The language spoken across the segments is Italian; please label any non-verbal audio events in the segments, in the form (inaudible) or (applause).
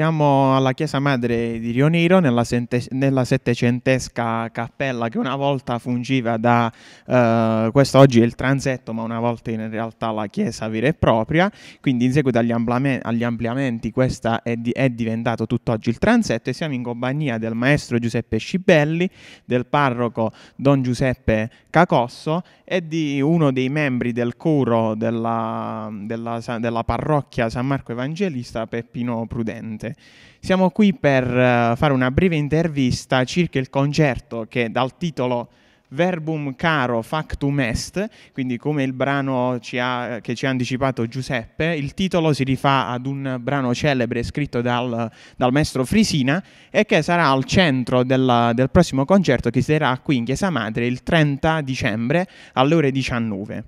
Siamo alla chiesa madre di Rionero, nella, sente- nella settecentesca cappella che una volta fungiva da, eh, questo oggi è il transetto, ma una volta in realtà la chiesa vera e propria, quindi in seguito agli, ampliamenti, agli ampliamenti questa è, di- è diventato tutt'oggi il transetto e siamo in compagnia del maestro Giuseppe Scibelli, del parroco Don Giuseppe Cacosso e di uno dei membri del coro della, della, della parrocchia San Marco Evangelista, Peppino Prudente. Firenze. Siamo qui per uh, fare una breve intervista circa il concerto che dal titolo Verbum caro factum est, quindi come il brano ci ha, che ci ha anticipato Giuseppe, il titolo si rifà ad un brano celebre scritto dal, dal maestro Frisina e che sarà al centro della, del prossimo concerto che si terrà qui in Chiesa Madre il 30 dicembre alle ore 19.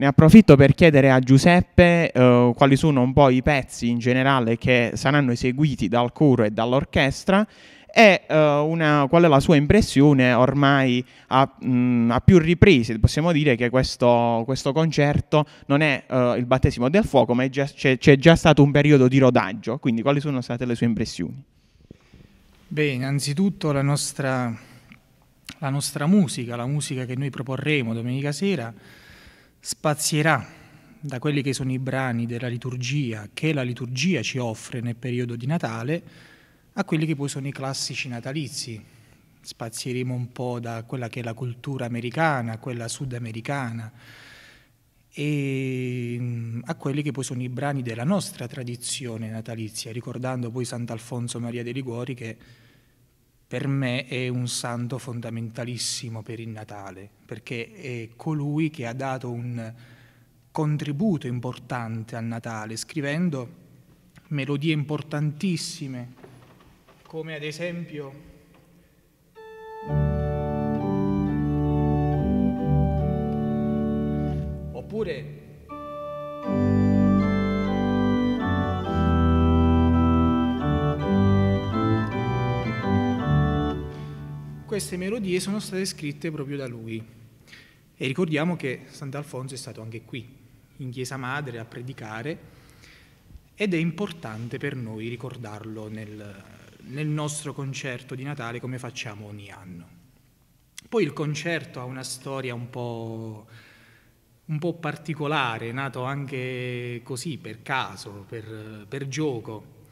Ne approfitto per chiedere a Giuseppe eh, quali sono un po' i pezzi in generale che saranno eseguiti dal coro e dall'orchestra e eh, una, qual è la sua impressione ormai a, mh, mm, a più riprese. Possiamo dire che questo, questo concerto non è eh, il battesimo del fuoco, ma già, c'è, c'è già stato un periodo di rodaggio, quindi quali sono state le sue impressioni? Beh, innanzitutto la nostra, la nostra musica, la musica che noi proporremo domenica sera, spazierà da quelli che sono i brani della liturgia che la liturgia ci offre nel periodo di Natale a quelli che poi sono i classici natalizi. Spazieremo un po' da quella che è la cultura americana, quella sudamericana e mm, a quelli che poi sono i brani della nostra tradizione natalizia, ricordando poi Sant'Alfonso Maria dei Liguori che per me è un santo fondamentalissimo per il Natale, perché è colui che ha dato un contributo importante al Natale, scrivendo melodie importantissime, come ad esempio... Oppure queste melodie sono state scritte proprio da lui. E ricordiamo che Sant'Alfonso è stato anche qui, in Chiesa Madre, a predicare, ed è importante per noi ricordarlo nel, nel nostro concerto di Natale come facciamo ogni anno. Poi il concerto ha una storia un po', un po particolare, nato anche così per caso, per, per gioco.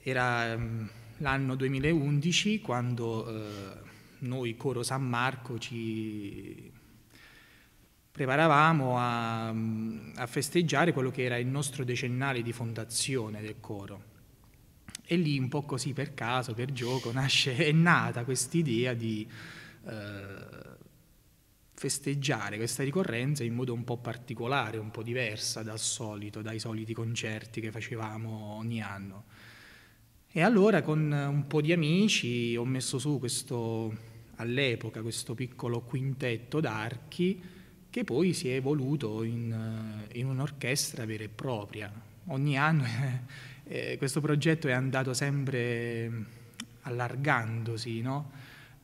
Era mm, l'anno 2011 quando eh, noi coro San Marco ci preparavamo a, a, festeggiare quello che era il nostro decennale di fondazione del coro. E lì un po' così per caso, per gioco, nasce, è nata questa idea di eh, festeggiare questa ricorrenza in modo un po' particolare, un po' diversa dal solito, dai soliti concerti che facevamo ogni anno. E allora con un po' di amici ho messo su questo all'epoca questo piccolo quintetto d'archi che poi si è evoluto in, eh, in un'orchestra vera e propria. Ogni anno (laughs) eh, questo progetto è andato sempre allargandosi, no?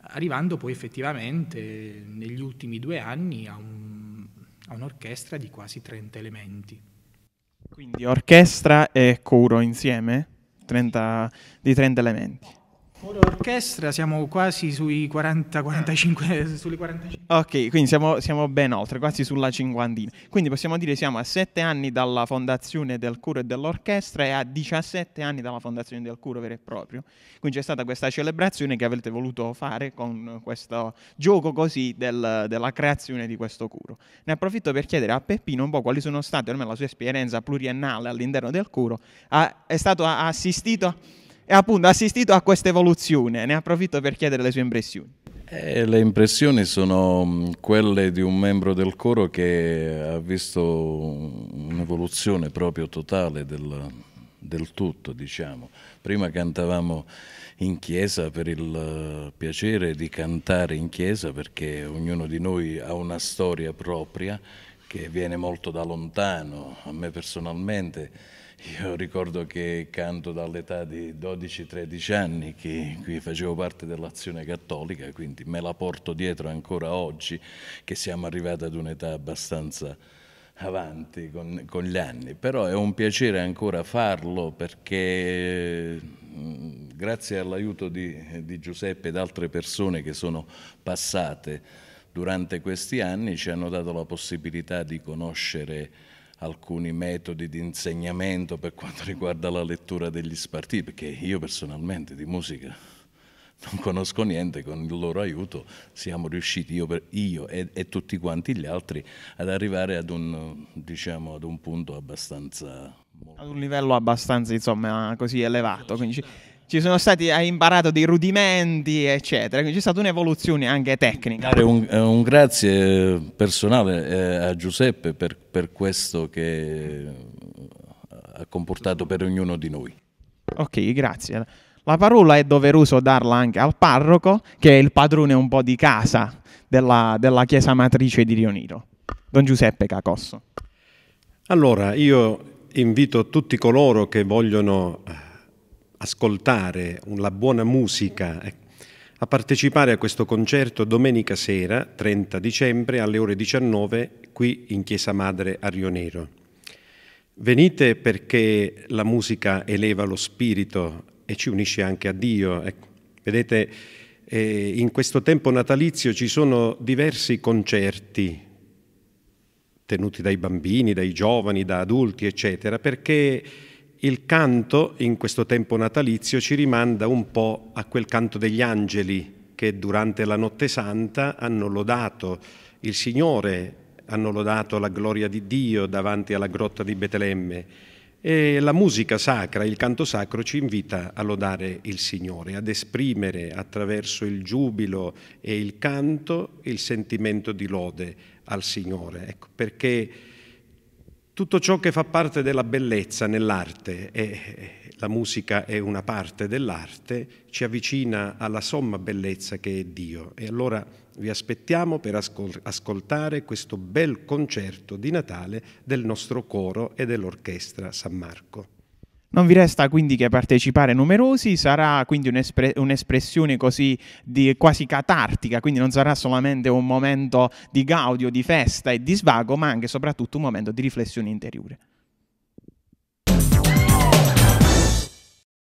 arrivando poi effettivamente negli ultimi due anni a, un, a un'orchestra di quasi 30 elementi. Quindi orchestra e coro insieme? 30, di 30 elementi. Ora orchestra siamo quasi sui 40, 45, sulle 45. Ok, quindi siamo, siamo, ben oltre, quasi sulla cinquantina. Quindi possiamo dire siamo a 7 anni dalla fondazione del coro e dell'orchestra e a 17 anni dalla fondazione del coro vero e proprio. Quindi c'è stata questa celebrazione che avete voluto fare con questo gioco così del, della creazione di questo coro. Ne approfitto per chiedere a Peppino un po' quali sono state, ormai la sua esperienza pluriennale all'interno del coro. Ha, è stato ha assistito e appunto ha assistito a questa evoluzione. Ne approfitto per chiedere le sue impressioni. Eh, le impressioni sono mm, quelle di un membro del coro che ha visto un'evoluzione proprio totale del, del tutto, diciamo. Prima cantavamo in chiesa per il eh, piacere di cantare in chiesa perché ognuno di noi ha una storia propria che viene molto da lontano, a me personalmente io ricordo che canto dall'età di 12-13 anni, che qui facevo parte dell'azione cattolica, quindi me la porto dietro ancora oggi, che siamo arrivati ad un'età abbastanza avanti con, con gli anni. Però è un piacere ancora farlo perché grazie all'aiuto di, di Giuseppe ed altre persone che sono passate durante questi anni ci hanno dato la possibilità di conoscere alcuni metodi di insegnamento per quanto riguarda la lettura degli spartiti, perché io personalmente di musica non conosco niente, con il loro aiuto siamo riusciti, io, per, io e, e, tutti quanti gli altri, ad arrivare ad un, diciamo, ad un punto abbastanza... Ad un livello abbastanza, insomma, così elevato. Quindi ci sono stati, hai imparato dei rudimenti, eccetera. Quindi c'è stata un'evoluzione anche tecnica. Dare un, eh, un grazie personale eh, a Giuseppe per, per questo che eh, ha comportato per ognuno di noi. Ok, grazie. La parola è doveroso darla anche al parroco, che è il padrone un po' di casa della, della chiesa matrice di Rioniro, Don Giuseppe Cacosso. Allora, io invito tutti coloro che vogliono ascoltare la buona musica, a partecipare a questo concerto domenica sera, 30 dicembre, alle ore 19, qui in Chiesa Madre a Rionero. Venite perché la musica eleva lo spirito e ci unisce anche a Dio. Ecco, vedete, eh, in questo tempo natalizio ci sono diversi concerti tenuti dai bambini, dai giovani, da adulti, eccetera, perché il canto in questo tempo natalizio ci rimanda un po' a quel canto degli angeli che durante la notte santa hanno lodato il Signore, hanno lodato la gloria di Dio davanti alla grotta di Betlemme e la musica sacra, il canto sacro ci invita a lodare il Signore, ad esprimere attraverso il giubilo e il canto il sentimento di lode al Signore. Ecco, perché tutto ciò che fa parte della bellezza nell'arte, e la musica è una parte dell'arte, ci avvicina alla somma bellezza che è Dio. E allora vi aspettiamo per ascol- ascoltare questo bel concerto di Natale del nostro coro e dell'orchestra San Marco. Non vi resta quindi che partecipare numerosi, sarà quindi un'espre- un'espressione così di, quasi catartica, quindi non sarà solamente un momento di gaudio, di festa e di svago, ma anche e soprattutto un momento di riflessione interiore.